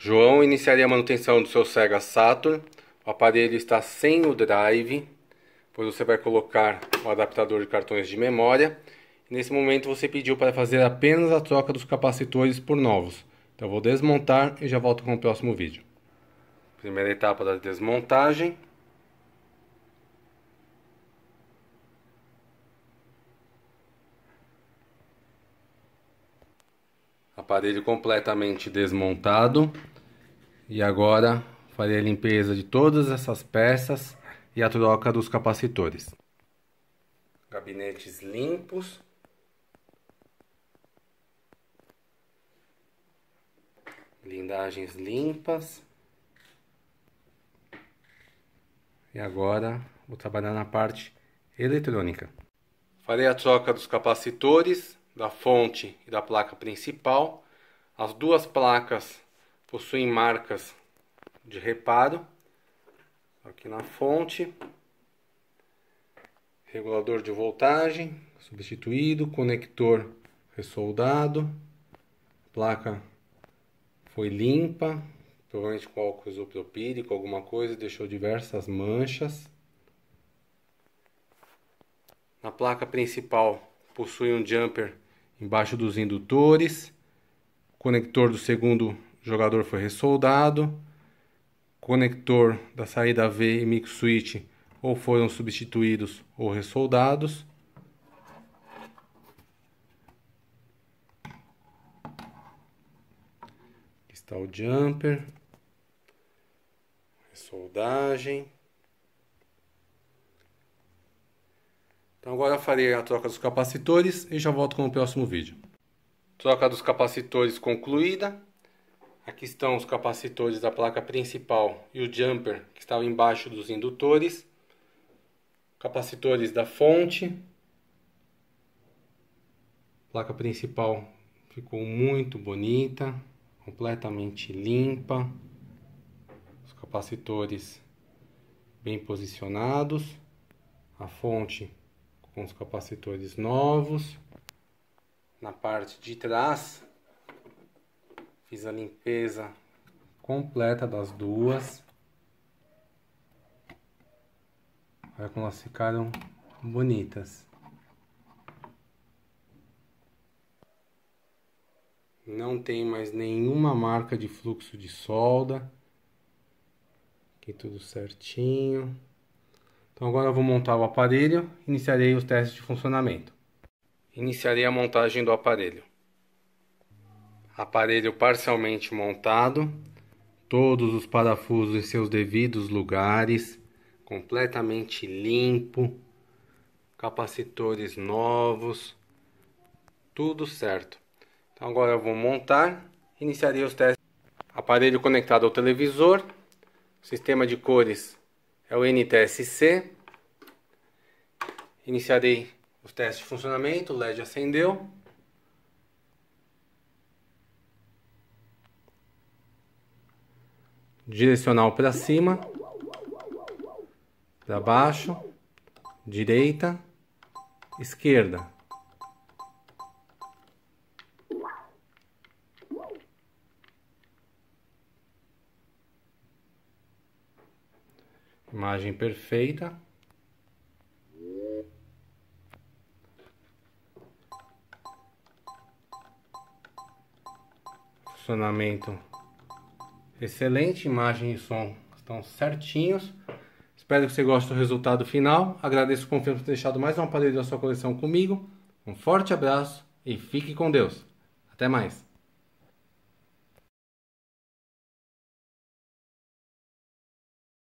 João iniciaria a manutenção do seu Sega Saturn. O aparelho está sem o drive, pois você vai colocar o adaptador de cartões de memória. Nesse momento você pediu para fazer apenas a troca dos capacitores por novos. Então eu vou desmontar e já volto com o próximo vídeo. Primeira etapa da desmontagem. aparelho completamente desmontado. E agora farei a limpeza de todas essas peças e a troca dos capacitores. Gabinetes limpos. Blindagens limpas. E agora vou trabalhar na parte eletrônica. Farei a troca dos capacitores da fonte e da placa principal. As duas placas possuem marcas de reparo. Aqui na fonte, regulador de voltagem substituído, conector ressoldado, placa foi limpa, provavelmente com álcool isopropílico, alguma coisa, deixou diversas manchas. Na placa principal possui um jumper embaixo dos indutores. O conector do segundo jogador foi ressoldado. O conector da saída V e mix switch ou foram substituídos ou ressoldados. Aqui está o jumper, soldagem. Então agora farei a troca dos capacitores e já volto com o próximo vídeo. Troca dos capacitores concluída. Aqui estão os capacitores da placa principal e o jumper que estava embaixo dos indutores. Capacitores da fonte. A placa principal ficou muito bonita, completamente limpa. Os capacitores bem posicionados. A fonte com os capacitores novos. Na parte de trás, fiz a limpeza completa das duas. Olha como elas ficaram bonitas. Não tem mais nenhuma marca de fluxo de solda. Aqui tudo certinho. Então agora vou montar o aparelho, iniciarei os testes de funcionamento. Iniciarei a montagem do aparelho. Aparelho parcialmente montado, todos os parafusos em seus devidos lugares, completamente limpo, capacitores novos, tudo certo. Então agora eu vou montar, iniciarei os testes. Aparelho conectado ao televisor, sistema de cores é o NTSC. Iniciarei os testes de funcionamento, o LED acendeu. Direcional para cima, para baixo, direita, esquerda. Imagem perfeita. Funcionamento excelente, imagem e som estão certinhos. Espero que você goste do resultado final. Agradeço o confiança por ter deixado mais um aparelho da sua coleção comigo. Um forte abraço e fique com Deus. Até mais.